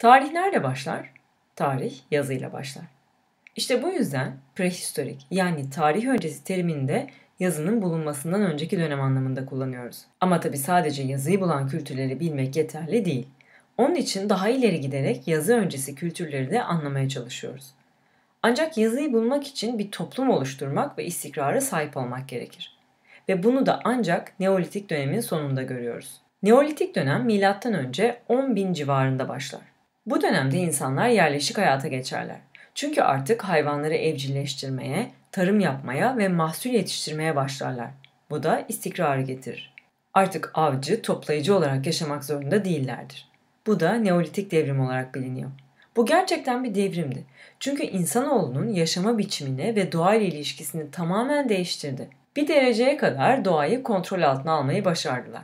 Tarih nerede başlar? Tarih yazıyla başlar. İşte bu yüzden prehistorik yani tarih öncesi terimini de yazının bulunmasından önceki dönem anlamında kullanıyoruz. Ama tabi sadece yazıyı bulan kültürleri bilmek yeterli değil. Onun için daha ileri giderek yazı öncesi kültürleri de anlamaya çalışıyoruz. Ancak yazıyı bulmak için bir toplum oluşturmak ve istikrara sahip olmak gerekir. Ve bunu da ancak Neolitik dönemin sonunda görüyoruz. Neolitik dönem milattan M.Ö. 10.000 civarında başlar. Bu dönemde insanlar yerleşik hayata geçerler. Çünkü artık hayvanları evcilleştirmeye, tarım yapmaya ve mahsul yetiştirmeye başlarlar. Bu da istikrarı getirir. Artık avcı, toplayıcı olarak yaşamak zorunda değillerdir. Bu da Neolitik devrim olarak biliniyor. Bu gerçekten bir devrimdi. Çünkü insanoğlunun yaşama biçimini ve doğayla ilişkisini tamamen değiştirdi. Bir dereceye kadar doğayı kontrol altına almayı başardılar.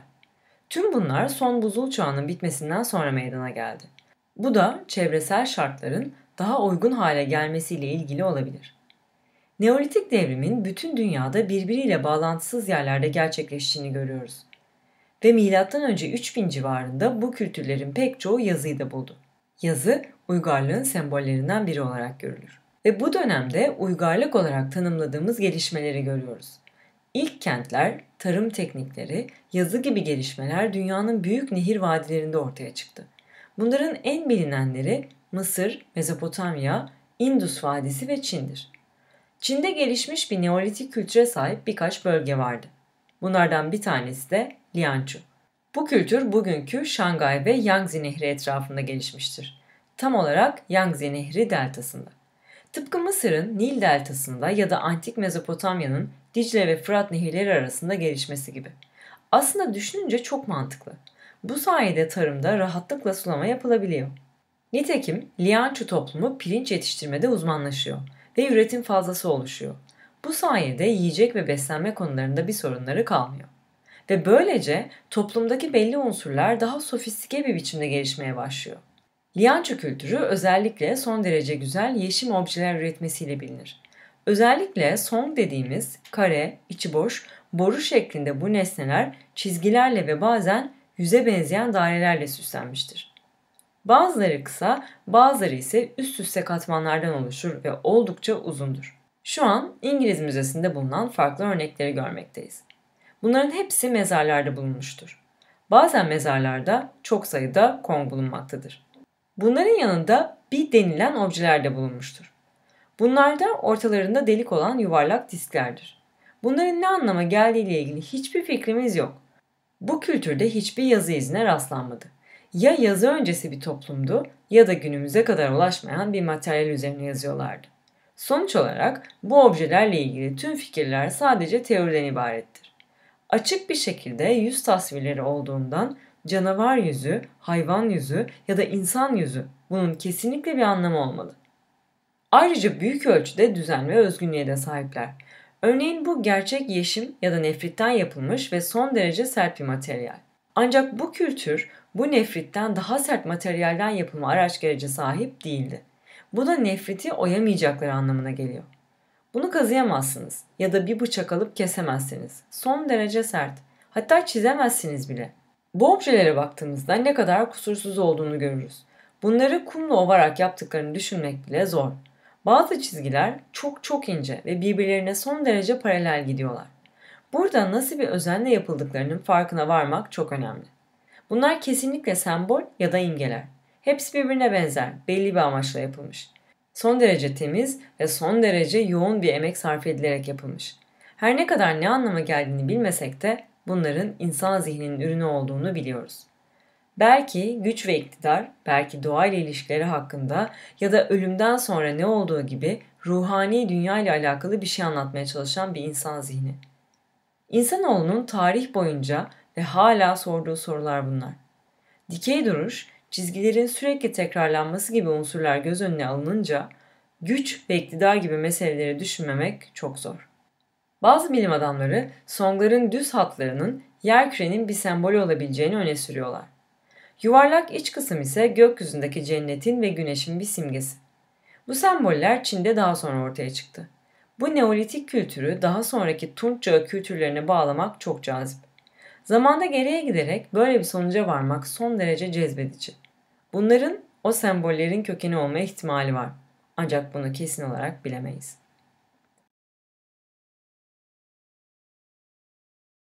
Tüm bunlar son buzul çağının bitmesinden sonra meydana geldi. Bu da çevresel şartların daha uygun hale gelmesiyle ilgili olabilir. Neolitik devrimin bütün dünyada birbiriyle bağlantısız yerlerde gerçekleştiğini görüyoruz. Ve M.Ö. 3000 civarında bu kültürlerin pek çoğu yazıyı da buldu. Yazı uygarlığın sembollerinden biri olarak görülür. Ve bu dönemde uygarlık olarak tanımladığımız gelişmeleri görüyoruz. İlk kentler, tarım teknikleri, yazı gibi gelişmeler dünyanın büyük nehir vadilerinde ortaya çıktı. Bunların en bilinenleri Mısır, Mezopotamya, Indus Vadisi ve Çin'dir. Çin'de gelişmiş bir Neolitik kültüre sahip birkaç bölge vardı. Bunlardan bir tanesi de Lianchu. Bu kültür bugünkü Şangay ve Yangtze Nehri etrafında gelişmiştir. Tam olarak Yangtze Nehri deltasında. Tıpkı Mısır'ın Nil deltasında ya da antik Mezopotamya'nın Dicle ve Fırat nehirleri arasında gelişmesi gibi. Aslında düşününce çok mantıklı. Bu sayede tarımda rahatlıkla sulama yapılabiliyor. Nitekim Liançu toplumu pirinç yetiştirmede uzmanlaşıyor ve üretim fazlası oluşuyor. Bu sayede yiyecek ve beslenme konularında bir sorunları kalmıyor. Ve böylece toplumdaki belli unsurlar daha sofistike bir biçimde gelişmeye başlıyor. Liançu kültürü özellikle son derece güzel yeşim objeler üretmesiyle bilinir. Özellikle son dediğimiz kare, içi boş, boru şeklinde bu nesneler çizgilerle ve bazen yüze benzeyen dairelerle süslenmiştir. Bazıları kısa, bazıları ise üst üste katmanlardan oluşur ve oldukça uzundur. Şu an İngiliz Müzesi'nde bulunan farklı örnekleri görmekteyiz. Bunların hepsi mezarlarda bulunmuştur. Bazen mezarlarda çok sayıda kong bulunmaktadır. Bunların yanında bir denilen objeler de bulunmuştur. Bunlar da ortalarında delik olan yuvarlak disklerdir. Bunların ne anlama geldiğiyle ilgili hiçbir fikrimiz yok. Bu kültürde hiçbir yazı izine rastlanmadı. Ya yazı öncesi bir toplumdu ya da günümüze kadar ulaşmayan bir materyal üzerine yazıyorlardı. Sonuç olarak bu objelerle ilgili tüm fikirler sadece teoriden ibarettir. Açık bir şekilde yüz tasvirleri olduğundan canavar yüzü, hayvan yüzü ya da insan yüzü bunun kesinlikle bir anlamı olmalı. Ayrıca büyük ölçüde düzen ve özgünlüğe de sahipler. Örneğin bu gerçek yeşim ya da nefritten yapılmış ve son derece sert bir materyal. Ancak bu kültür bu nefritten daha sert materyalden yapılma araç gerece sahip değildi. Bu da nefriti oyamayacakları anlamına geliyor. Bunu kazıyamazsınız ya da bir bıçak alıp kesemezsiniz. Son derece sert. Hatta çizemezsiniz bile. Bu objelere baktığımızda ne kadar kusursuz olduğunu görürüz. Bunları kumla ovarak yaptıklarını düşünmek bile zor. Bazı çizgiler çok çok ince ve birbirlerine son derece paralel gidiyorlar. Burada nasıl bir özenle yapıldıklarının farkına varmak çok önemli. Bunlar kesinlikle sembol ya da imgeler. Hepsi birbirine benzer, belli bir amaçla yapılmış. Son derece temiz ve son derece yoğun bir emek sarf edilerek yapılmış. Her ne kadar ne anlama geldiğini bilmesek de bunların insan zihninin ürünü olduğunu biliyoruz. Belki güç ve iktidar, belki doğayla ilişkileri hakkında ya da ölümden sonra ne olduğu gibi ruhani dünya ile alakalı bir şey anlatmaya çalışan bir insan zihni. İnsanoğlunun tarih boyunca ve hala sorduğu sorular bunlar. Dikey duruş, çizgilerin sürekli tekrarlanması gibi unsurlar göz önüne alınınca güç ve iktidar gibi meseleleri düşünmemek çok zor. Bazı bilim adamları songların düz hatlarının yerkürenin bir sembolü olabileceğini öne sürüyorlar. Yuvarlak iç kısım ise gökyüzündeki cennetin ve güneşin bir simgesi. Bu semboller Çin'de daha sonra ortaya çıktı. Bu Neolitik kültürü daha sonraki Tunç Çağı kültürlerine bağlamak çok cazip. Zamanda geriye giderek böyle bir sonuca varmak son derece cezbedici. Bunların o sembollerin kökeni olma ihtimali var. Ancak bunu kesin olarak bilemeyiz.